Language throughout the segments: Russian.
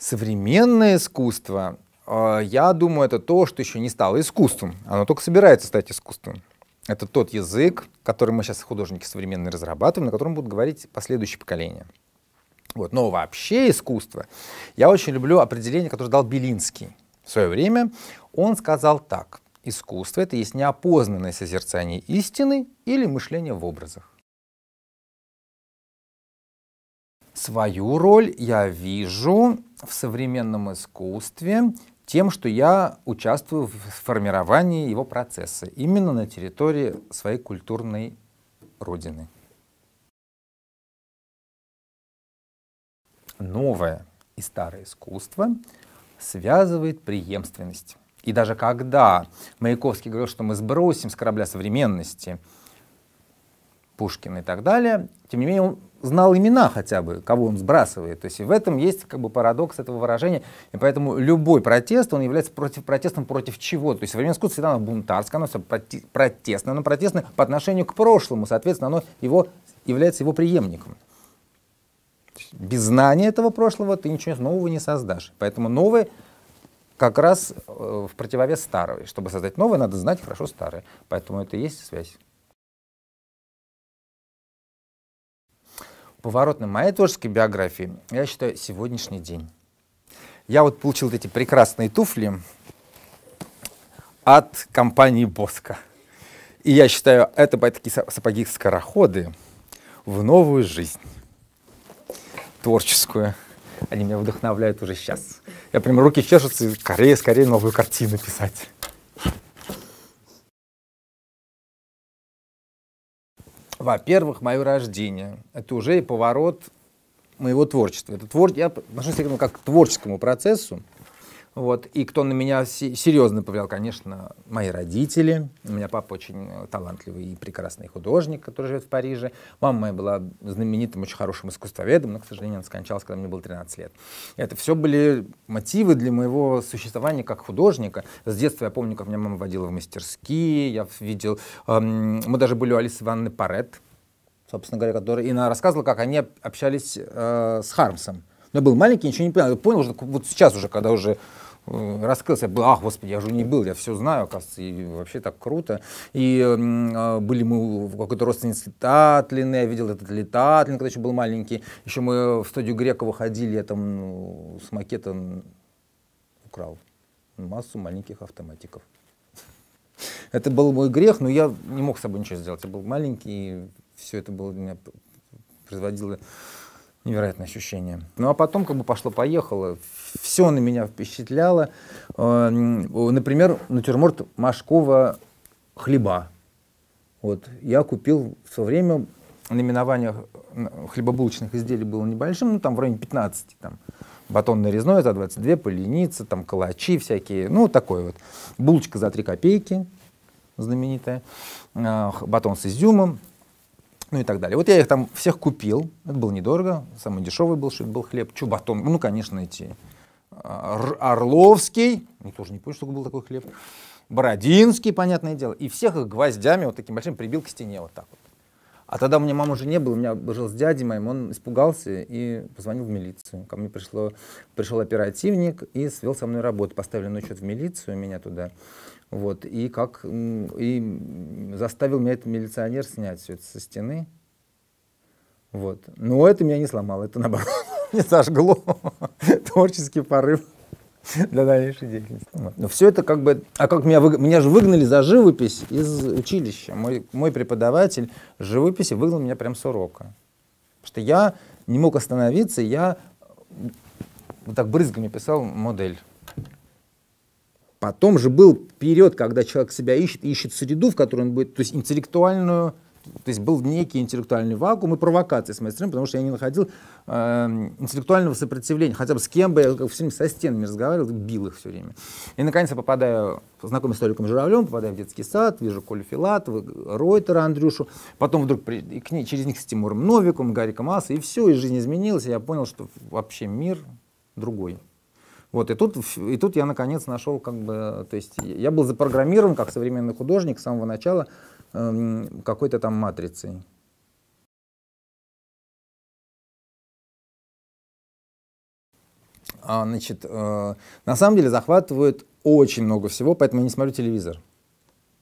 Современное искусство, э, я думаю, это то, что еще не стало искусством. Оно только собирается стать искусством. Это тот язык, который мы сейчас художники современные разрабатываем, на котором будут говорить последующие поколения. Вот. Но вообще искусство. Я очень люблю определение, которое дал Белинский в свое время. Он сказал так. Искусство — это есть неопознанное созерцание истины или мышление в образах. Свою роль я вижу в современном искусстве тем, что я участвую в формировании его процесса именно на территории своей культурной родины. Новое и старое искусство связывает преемственность. И даже когда Маяковский говорил, что мы сбросим с корабля современности Пушкина и так далее, тем не менее он знал имена хотя бы, кого он сбрасывает. То есть в этом есть как бы парадокс этого выражения. И поэтому любой протест, он является против, протестом против чего. То есть современное искусство всегда оно бунтарское, оно все протестное, оно протестное по отношению к прошлому, соответственно, оно его, является его преемником. Без знания этого прошлого ты ничего нового не создашь. Поэтому новое как раз э, в противовес старого. И Чтобы создать новое, надо знать хорошо старое. Поэтому это и есть связь. поворотным моей творческой биографии, я считаю, сегодняшний день. Я вот получил эти прекрасные туфли от компании «Боско». И я считаю, это такие сапоги-скороходы в новую жизнь творческую. Они меня вдохновляют уже сейчас. Я прям руки чешутся, скорее, скорее новую картину писать. Во-первых, мое рождение. Это уже и поворот моего творчества. Это твор... Я отношусь к этому как к творческому процессу. Вот. И кто на меня серьезно повлиял, конечно, мои родители. У меня папа очень э, талантливый и прекрасный художник, который живет в Париже. Мама моя была знаменитым, очень хорошим искусствоведом, но, к сожалению, она скончалась, когда мне было 13 лет. Это все были мотивы для моего существования как художника. С детства я помню, как меня мама водила в мастерские, я видел... Эм, мы даже были у Алисы Ивановны Парет, собственно говоря, которая... И она рассказывала, как они общались э, с Хармсом. Но я был маленький, ничего не понял. Я понял, что вот сейчас уже, когда уже Э, раскрылся. Я был, ах, господи, я же не был, я все знаю, оказывается, и вообще так круто. И э, были мы в какой-то родственнице Татлины, я видел этот Летатлин, когда еще был маленький. Еще мы в студию Грекова ходили, я там ну, с макетом украл массу маленьких автоматиков. Это был мой грех, но я не мог с собой ничего сделать. Я был маленький, и все это было, меня производило невероятное ощущение. Ну а потом как бы пошло-поехало, все на меня впечатляло. Эм, например, натюрморт Машкова «Хлеба». Вот, я купил в свое время, наименование хлебобулочных изделий было небольшим, ну там в районе 15, там, батон нарезной за 22, поленица, там калачи всякие, ну такой вот. Булочка за 3 копейки, знаменитая, э, батон с изюмом, ну и так далее. Вот я их там всех купил, это было недорого, самый дешевый был, что это был хлеб, чубатон, ну, конечно, эти а, Орловский, ну, тоже не помню, что был такой хлеб, Бородинский, понятное дело, и всех их гвоздями вот таким большим прибил к стене вот так вот. А тогда у меня мама уже не было, у меня жил с дядей моим, он испугался и позвонил в милицию. Ко мне пришло, пришел оперативник и свел со мной работу. Поставили на учет в милицию меня туда. Вот, и как и заставил меня этот милиционер снять все это со стены. Вот. Но это меня не сломало, это наоборот не зажгло творческий порыв для дальнейшей деятельности. Вот. Но все это как бы... А как меня, вы... меня же выгнали за живопись из училища. Мой, мой преподаватель живописи выгнал меня прям с урока. Потому что я не мог остановиться, я вот так брызгами писал модель. Потом же был период, когда человек себя ищет, ищет среду, в которой он будет, то есть интеллектуальную, то есть был некий интеллектуальный вакуум и провокации с моей стороны, потому что я не находил э, интеллектуального сопротивления, хотя бы с кем бы я все время со стенами разговаривал, бил их все время. И наконец я попадаю, знакомый с историком Журавлем, попадаю в детский сад, вижу Колю Филатова, Ройтера Андрюшу, потом вдруг при, и к ней, через них с Тимуром Новиком, Гариком Асой, и все, и жизнь изменилась, и я понял, что вообще мир другой. Вот, и тут, и тут я наконец нашел, как бы, то есть я был запрограммирован как современный художник с самого начала э, какой-то там матрицей. А, значит, э, на самом деле захватывают очень много всего, поэтому я не смотрю телевизор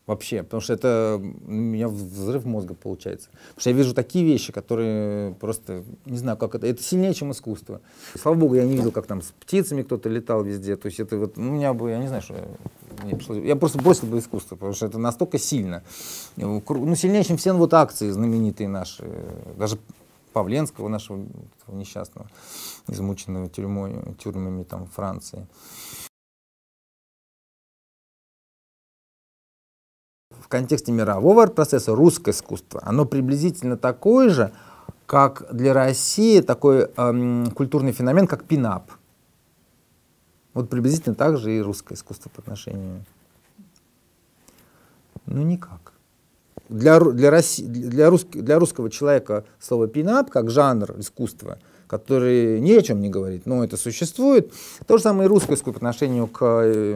вообще, потому что это у меня взрыв мозга получается. Потому что я вижу такие вещи, которые просто, не знаю, как это, это сильнее, чем искусство. Слава богу, я не видел, как там с птицами кто-то летал везде, то есть это вот, ну, у меня бы, я не знаю, что мне пришло, я просто бросил бы искусство, потому что это настолько сильно, ну, ну сильнее, чем все вот акции знаменитые наши, даже Павленского, нашего несчастного, измученного тюрьмой, тюрьмами там Франции. в контексте мирового процесса русское искусство, оно приблизительно такое же, как для России такой эм, культурный феномен, как пинап. Вот приблизительно так же и русское искусство по отношению. Ну никак. Для, для, Росси, для, русский, для русского человека слово пинап как жанр искусства, который ни о чем не говорит, но это существует. То же самое и русское искусство по отношению к э,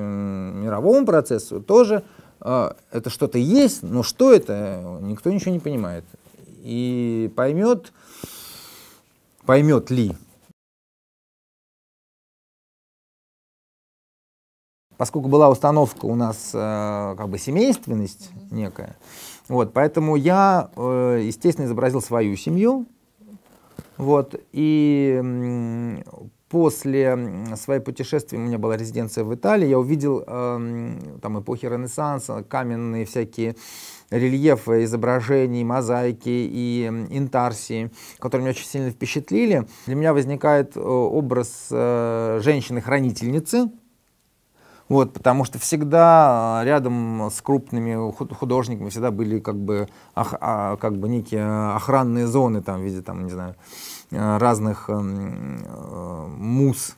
мировому процессу тоже а, это что-то есть, но что это, никто ничего не понимает. И поймет, поймет ли. Поскольку была установка у нас э, как бы семейственность некая, вот, поэтому я, э, естественно, изобразил свою семью, вот, и после своих путешествий у меня была резиденция в Италии, я увидел э, там эпохи Ренессанса, каменные всякие рельефы, изображения, мозаики и интарсии, которые меня очень сильно впечатлили. Для меня возникает э, образ э, женщины-хранительницы, вот, потому что всегда а, рядом с крупными художниками всегда были как бы, ох, а, как бы некие охранные зоны там, в виде там, не знаю, э, разных э, э, мус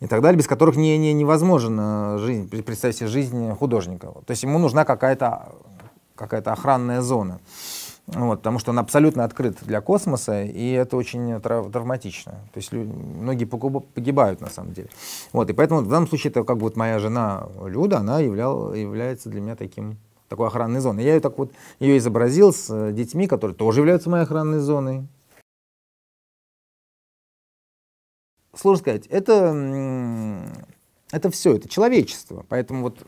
и так далее, без которых не, не, невозможно жизнь, представьте себе, жизнь художника. То есть ему нужна какая-то какая, -то, какая -то охранная зона. Вот, потому что он абсолютно открыт для космоса, и это очень трав- травматично. То есть люди, многие погибают на самом деле. Вот, и поэтому в данном случае это как бы вот моя жена Люда, она являл, является для меня таким такой охранной зоной. Я ее так вот ее изобразил с э, детьми, которые тоже являются моей охранной зоной. Сложно сказать, это, это все, это человечество. Поэтому вот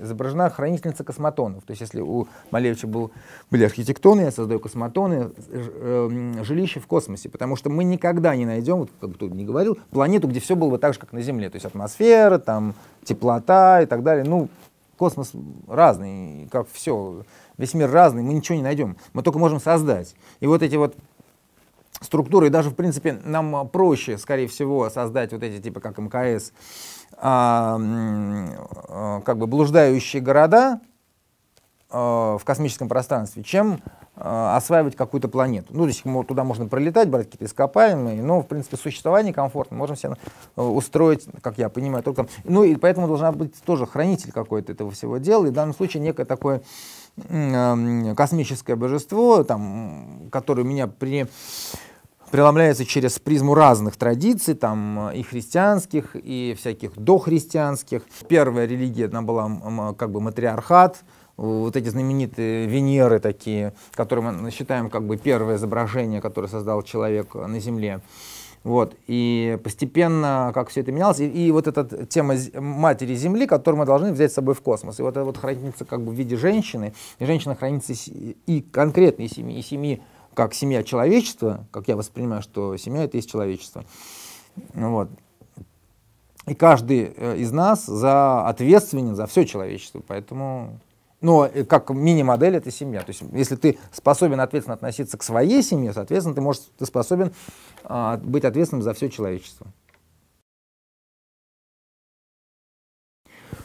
изображена хранительница космотонов. То есть если у Малевича был, были архитектоны, я создаю космотоны, эм, жилище в космосе, потому что мы никогда не найдем, вот как бы тут не говорил, планету, где все было бы так же, как на Земле. То есть атмосфера, там, теплота и так далее. Ну, космос разный, как все, весь мир разный, мы ничего не найдем, мы только можем создать. И вот эти вот структуры, и даже, в принципе, нам проще, скорее всего, создать вот эти, типа, как МКС, а, э, как бы блуждающие города э, в космическом пространстве, чем э, осваивать какую-то планету. Ну, здесь туда можно пролетать, брать какие-то ископаемые, но, в принципе, существование комфортно. Можем себе устроить, как я понимаю, только... Ну, и поэтому должна быть тоже хранитель какой-то этого всего дела, и в данном случае некое такое космическое божество, там, которое меня при преломляется через призму разных традиций, там э, и христианских, и всяких дохристианских. Первая религия, она была как бы матриархат, вот эти знаменитые Венеры такие, которые мы считаем как бы первое изображение, которое создал человек э, на Земле. Вот. И постепенно, как все это менялось, и, и вот эта тема матери Земли, которую мы должны взять с собой в космос. И вот это вот хранится как бы в виде женщины, и женщина хранится и конкретной семьи, и семьи как семья человечества, как я воспринимаю, что семья это есть человечество. Ну вот. И каждый э, из нас за ответственен за все человечество, поэтому но ну, э, как мини-модель это семья. То есть, если ты способен ответственно относиться к своей семье, соответственно, ты, можешь, ты способен а, быть ответственным за все человечество.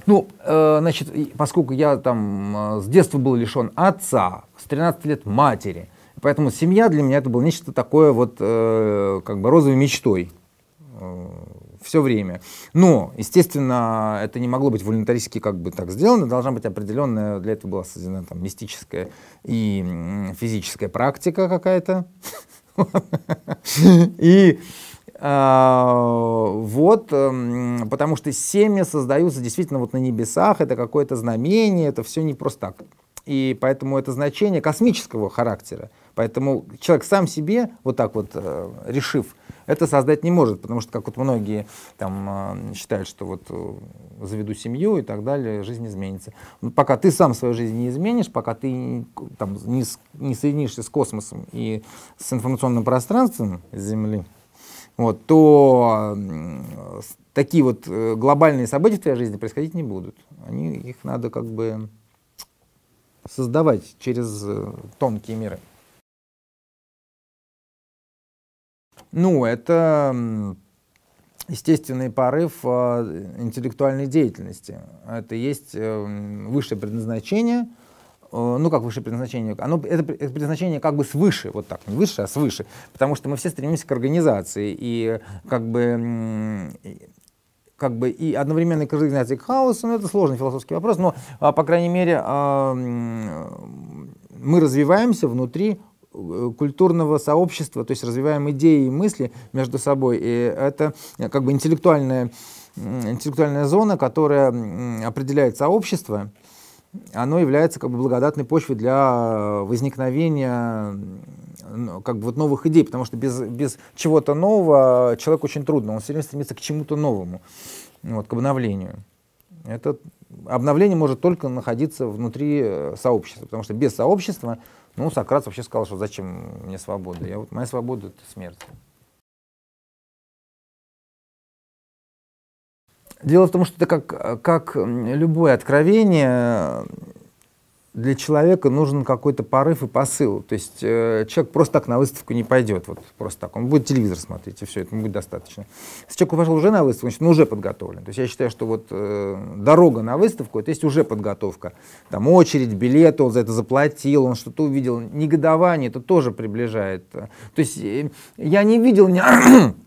Ну, э, значит, поскольку я там э, с детства был лишен отца, с 13 лет матери, поэтому семья для меня это было нечто такое вот э, как бы розовой мечтой э, все время. Но, естественно, это не могло быть волонтаристски как бы так сделано, должна быть определенная, для этого была создана там мистическая и физическая практика какая-то. И а, вот, эм, потому что семьи создаются действительно вот на небесах, это какое-то знамение, это все не просто так и поэтому это значение космического характера. Поэтому человек сам себе, вот так вот э, решив, это создать не может, потому что, как вот многие там э, считают, что вот э, заведу семью и так далее, жизнь изменится. Но ну, пока ты сам свою жизнь не изменишь, пока ты там, не, не соединишься с космосом и с информационным пространством Земли, вот, то э, такие вот э, глобальные события в твоей жизни происходить не будут. Они, их надо как бы создавать через э, тонкие миры. Ну, это естественный порыв э, интеллектуальной деятельности. Это есть э, высшее предназначение, ну как высшее предназначение, оно, это предназначение как бы свыше, вот так, не выше, а свыше, потому что мы все стремимся к организации, и как бы как бы и одновременной координации к хаосу, но это сложный философский вопрос, но, а, по крайней мере, а, мы развиваемся внутри э, культурного сообщества, то есть развиваем идеи и мысли между собой, и это э, как бы интеллектуальная, интеллектуальная зона, которая определяет сообщество, оно является как бы благодатной почвой для э, возникновения как бы вот новых идей, потому что без, без чего-то нового э, человек очень трудно, он все время стремится к чему-то новому, вот, к обновлению. Это обновление может только находиться внутри э, сообщества, потому что без сообщества, ну, Сократ вообще сказал, что зачем мне свобода? Я, вот, моя свобода — это смерть. Дело в том, что это как, как любое откровение, э, для человека нужен какой-то порыв и посыл. То есть э, человек просто так на выставку не пойдет, вот просто так. Он будет телевизор смотреть, и все, это будет достаточно. Если человек пошел уже на выставку, значит, он уже подготовлен. То есть я считаю, что вот э, дорога на выставку, это есть уже подготовка. Там очередь, билеты, он за это заплатил, он что-то увидел. Негодование это тоже приближает. То есть э, я не видел... Ни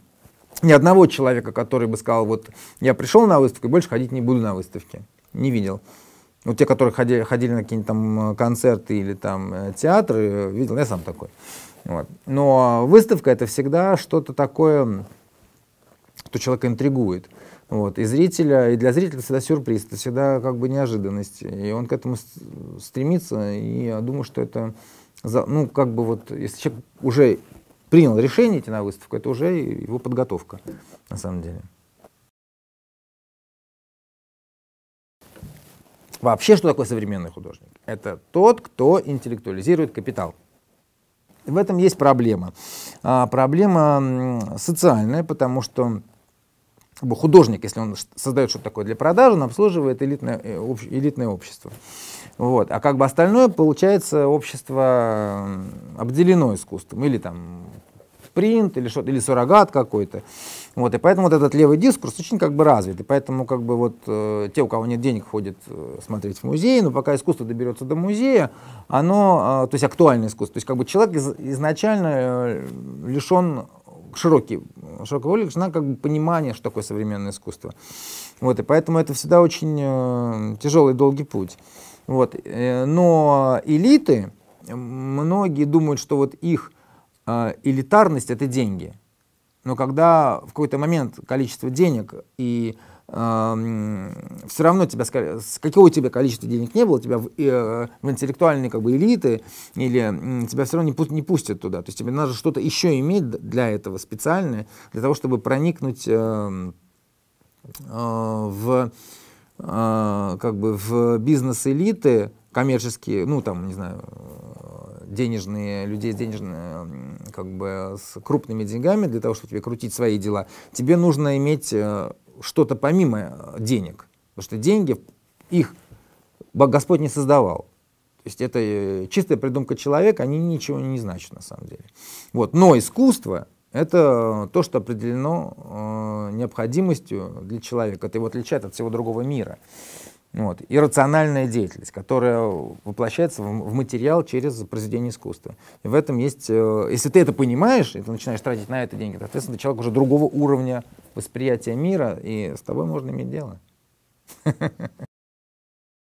ни одного человека, который бы сказал, вот я пришел на выставку и больше ходить не буду на выставке. Не видел. Вот те, которые ходили, ходили на какие-нибудь там э, концерты или там э, театры, э, видел, я сам такой. Вот. Но выставка это всегда что-то такое, что человека интригует. Вот. И зрителя, и для зрителя всегда сюрприз, это всегда как бы неожиданность. И он к этому стремится, и я думаю, что это, за, ну, как бы вот, если человек уже принял решение идти на выставку, это уже его подготовка, на самом деле. Вообще, что такое современный художник? Это тот, кто интеллектуализирует капитал. В этом есть проблема. А, проблема социальная, потому что ну, художник, если он создает что-то такое для продажи, он обслуживает элитное, э, элитное общество. Вот. А как бы остальное, получается, общество обделено искусством. Или там принт, или что-то, или суррогат какой-то. Вот. И поэтому вот этот левый дискурс очень как бы развит. И поэтому как бы вот э, те, у кого нет денег, ходят э, смотреть в музей, но пока искусство доберется до музея, оно, э, то есть актуальное искусство. То есть как бы человек из, изначально э, лишен широкий, широкого лишена как бы понимание, что такое современное искусство. Вот. И поэтому это всегда очень э, тяжелый долгий путь. Вот. Э, но элиты, многие думают, что вот их э, элитарность – это деньги. Но когда в какой-то момент количество денег и э, эм, все равно тебя, с какого у тебя количества денег не было, тебя в, э, в интеллектуальные как бы, элиты, или э, тебя все равно не, пу- не пустят туда. То есть тебе надо что-то еще иметь для этого специальное, для того, чтобы проникнуть э, э, в а, как бы в бизнес-элиты коммерческие, ну там, не знаю, денежные, людей денежные, как бы с крупными деньгами для того, чтобы тебе крутить свои дела, тебе нужно иметь э, что-то помимо денег. Потому что деньги, их Господь не создавал. То есть это э, чистая придумка человека, они ничего не значат на самом деле. Вот. Но искусство, это э, то, что определено э, необходимостью для человека. Это его отличает от всего другого мира. Вот. Иррациональная деятельность, которая воплощается в, в материал через произведение искусства. И в этом есть... Э, если ты это понимаешь, и ты начинаешь тратить на это деньги, то, соответственно, ты человек уже другого уровня восприятия мира, и с тобой можно иметь дело.